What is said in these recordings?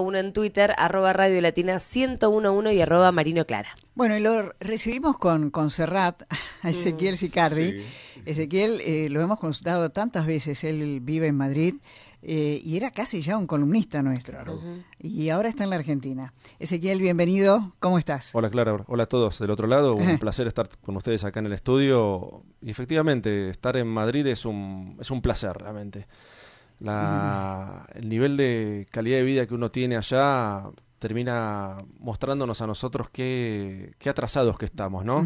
uno en Twitter, Radio y Bueno, y lo recibimos con, con Serrat, a Ezequiel mm. Sicardi. Ezequiel eh, lo hemos consultado tantas veces, él vive en Madrid. Eh, y era casi ya un columnista nuestro. Y ahora está en la Argentina. Ezequiel, bienvenido. ¿Cómo estás? Hola, Clara. Hola a todos del otro lado. Un placer estar con ustedes acá en el estudio. Y efectivamente, estar en Madrid es un, es un placer, realmente. El nivel de calidad de vida que uno tiene allá termina mostrándonos a nosotros qué, atrasados que estamos, ¿no?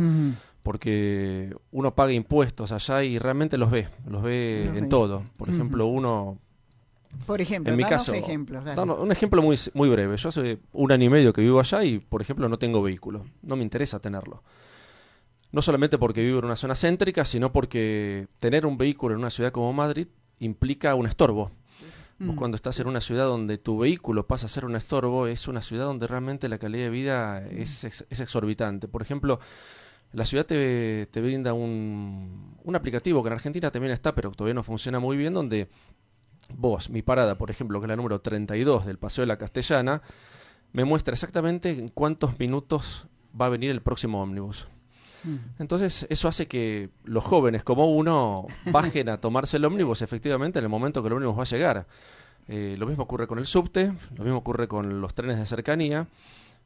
Porque uno paga impuestos allá y realmente los ve, los ve en todo. Por ejemplo, uno... Por ejemplo, en mi caso, un ejemplo muy, muy breve. Yo hace un año y medio que vivo allá y, por ejemplo, no tengo vehículo. No me interesa tenerlo no solamente porque vivo en una zona céntrica, sino porque tener un vehículo en una ciudad como Madrid implica un estorbo. Mm. cuando estás en una ciudad donde tu vehículo pasa a ser un estorbo, es una ciudad donde realmente la calidad de vida mm. es, exorbitante. Por ejemplo, la ciudad te, brinda un, un, aplicativo que en Argentina también está, pero todavía no funciona muy bien, donde vos, mi parada, por ejemplo, que es la número 32 del Paseo de la Castellana, me muestra exactamente en cuántos minutos va a venir el próximo ómnibus. Mm. Entonces, eso hace que los jóvenes como uno bajen a tomarse el ómnibus efectivamente en el momento que el ómnibus va a llegar. Eh, lo mismo ocurre con el subte, lo mismo ocurre con los trenes de cercanía.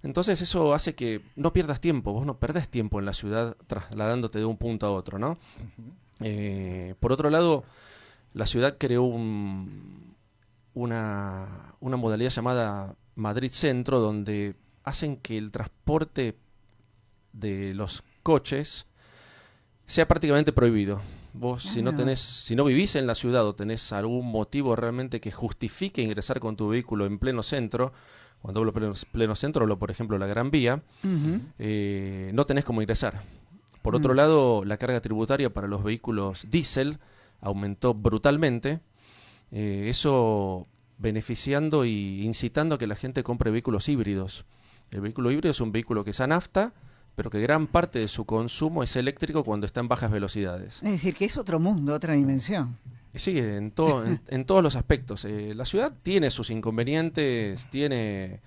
Entonces eso hace que no pierdas tiempo, vos no perdés tiempo en la ciudad trasladándote de un punto a otro, ¿no? Eh, por otro lado, la ciudad creó un, una modalidad llamada Madrid Centro, donde hacen que el transporte de los coches sea prácticamente prohibido. Vos si no tenés, si no vivís en la ciudad o tenés algún motivo realmente que justifique ingresar con tu vehículo en pleno centro, cuando hablo pleno, centro, hablo por ejemplo la Gran Vía, eh, no tenés cómo ingresar. Por otro mm. lado, la carga tributaria para los vehículos diésel aumentó brutalmente. Eh, eso beneficiando e incitando a que la gente compre vehículos híbridos. El vehículo híbrido es un vehículo que es a nafta, pero que gran parte de su consumo es eléctrico cuando está en bajas velocidades. Es decir, que es otro mundo, otra dimensión. Sí, en, todo, en, todos los aspectos. Eh, la ciudad tiene sus inconvenientes, tiene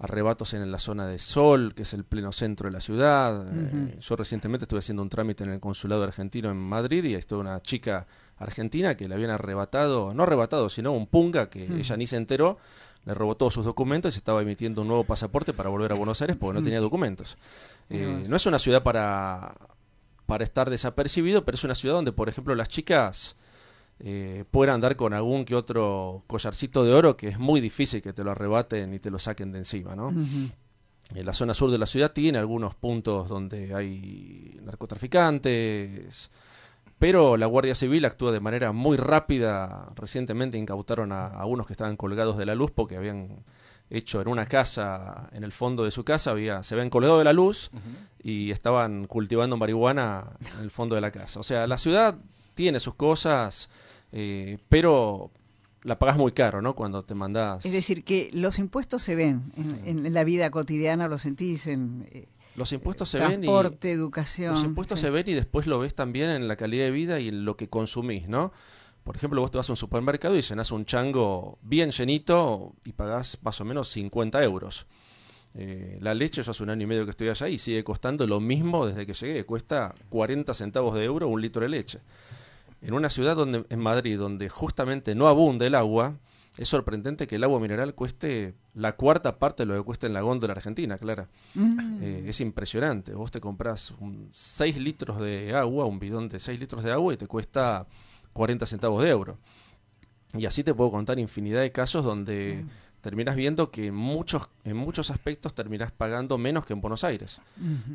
arrebatos en la zona de Sol, que es el pleno centro de la ciudad. Eh, yo recientemente estuve haciendo un trámite en el consulado argentino en Madrid y ahí estuvo una chica argentina que le habían arrebatado, no arrebatado, sino un punga que ella ni se enteró, le robó todos sus documentos y estaba emitiendo un nuevo pasaporte para volver a Buenos Aires porque no mm. tenía documentos. Eh, no es una ciudad para, para estar desapercibido, pero es una ciudad donde, por ejemplo, las chicas puedan eh, pueden andar con algún que otro collarcito de oro que es muy difícil que te lo arrebaten y te lo saquen de encima, ¿no? Eh, la zona sur de la ciudad tiene algunos puntos donde hay narcotraficantes, pero la Guardia Civil actúa de manera muy rápida. Recientemente incautaron a, unos que estaban colgados de la luz porque habían hecho en una casa, en el fondo de su casa, había, se habían colgado de la luz y estaban cultivando marihuana en el fondo de la casa. O sea, la ciudad tiene sus cosas, eh, pero la pagás muy caro, ¿no? Cuando te mandás. Es decir, que los impuestos se ven en, la vida cotidiana, lo sentís en. Eh, los impuestos se ven. Y, impuestos se y después lo ves también en la calidad de vida y en lo que consumís, ¿no? Por ejemplo, vos te vas a un supermercado y llenas un chango bien llenito y pagás más o menos 50 euros. Eh, la leche, yo hace un año y medio que estoy allá y sigue costando lo mismo desde que llegué. Cuesta 40 centavos de euro un litro de leche. En una ciudad donde, en Madrid, donde justamente no abunda el agua, es sorprendente que el agua mineral cueste la cuarta parte de lo que cuesta en la góndola argentina, Clara. Mm. Eh, es impresionante. Vos te compras 6 litros de agua, un bidón de 6 litros de agua y te cuesta 40 centavos de euro. Y así te puedo contar infinidad de casos donde... terminas viendo que en muchos, en muchos aspectos terminas pagando menos que en Buenos Aires.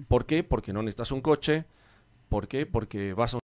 ¿Por qué? Porque no necesitas un coche. ¿Por qué? Porque vas a un